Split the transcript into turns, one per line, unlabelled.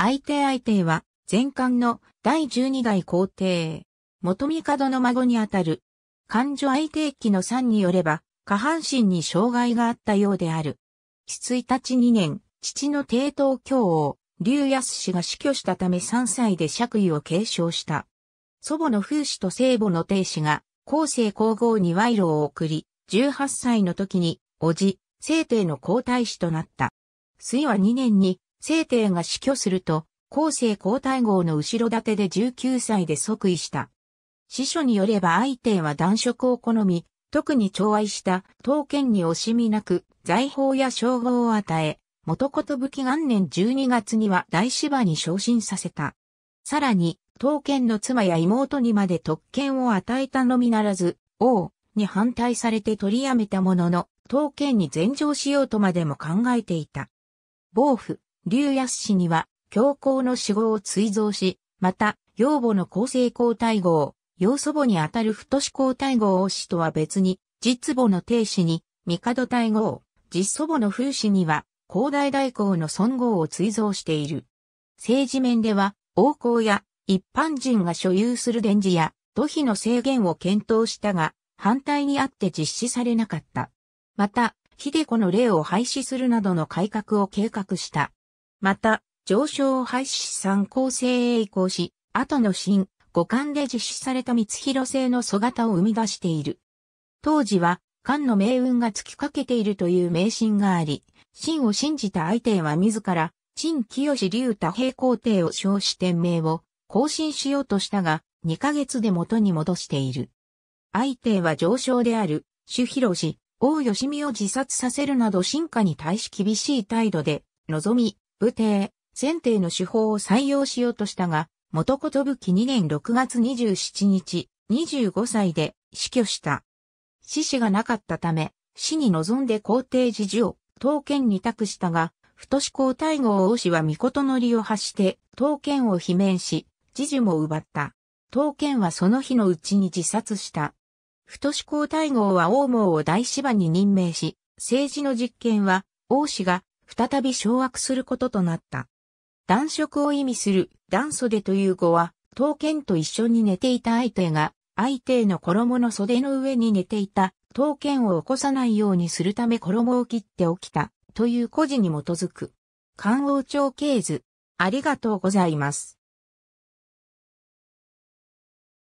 相手相手は、前漢の第十二代皇帝。元帝の孫にあたる。漢女相手記の3によれば、下半身に障害があったようである。七1日2年、父の帝東京王、劉康氏が死去したため3歳で爵位を継承した。祖母の風氏と聖母の帝氏が、後世皇后に賄賂を送り、18歳の時に、叔父、聖帝の皇太子となった。水は2年に、聖帝が死去すると、後世皇太后の後ろ盾で19歳で即位した。司書によれば愛帝は男色を好み、特に寵愛した刀剣に惜しみなく、財宝や称号を与え、元こと器元年12月には大芝に昇進させた。さらに、刀剣の妻や妹にまで特権を与えたのみならず、王に反対されて取りやめたものの、刀剣に全譲しようとまでも考えていた。暴風劉康氏には、教皇の死後を追贈し、また、養母の厚生皇太后、養祖母にあたる太子皇太后を死とは別に、実母の定子に、帝太后、実祖母の風子には、皇大代行の尊号を追贈している。政治面では、王公や一般人が所有する伝磁や、土費の制限を検討したが、反対にあって実施されなかった。また、秀子の霊を廃止するなどの改革を計画した。また、上昇を廃止し三考成へ移行し、後の新、五冠で実施された三広製の素型を生み出している。当時は、漢の命運が突きかけているという迷信があり、真を信じた相手は自ら、陳清竜太平皇帝を称して名を更新しようとしたが、2ヶ月で元に戻している。相手は上昇である、主広氏、王吉美を自殺させるなど進化に対し厳しい態度で、望み、武帝、前帝の手法を採用しようとしたが、元ことぶき2年6月27日、25歳で死去した。死死がなかったため、死に臨んで皇帝辞治を刀剣に託したが、太子皇太后王子は御事の利を発して刀剣を罷免し、辞治も奪った。刀剣はその日のうちに自殺した。太子皇太后は王毛を大芝に任命し、政治の実権は王子が再び掌握することとなった。暖色を意味する断袖という語は、刀剣と一緒に寝ていた相手が、相手の衣の袖の上に寝ていた刀剣を起こさないようにするため衣を切って起きたという故事に基づく。漢王朝経図。ありがとうございます。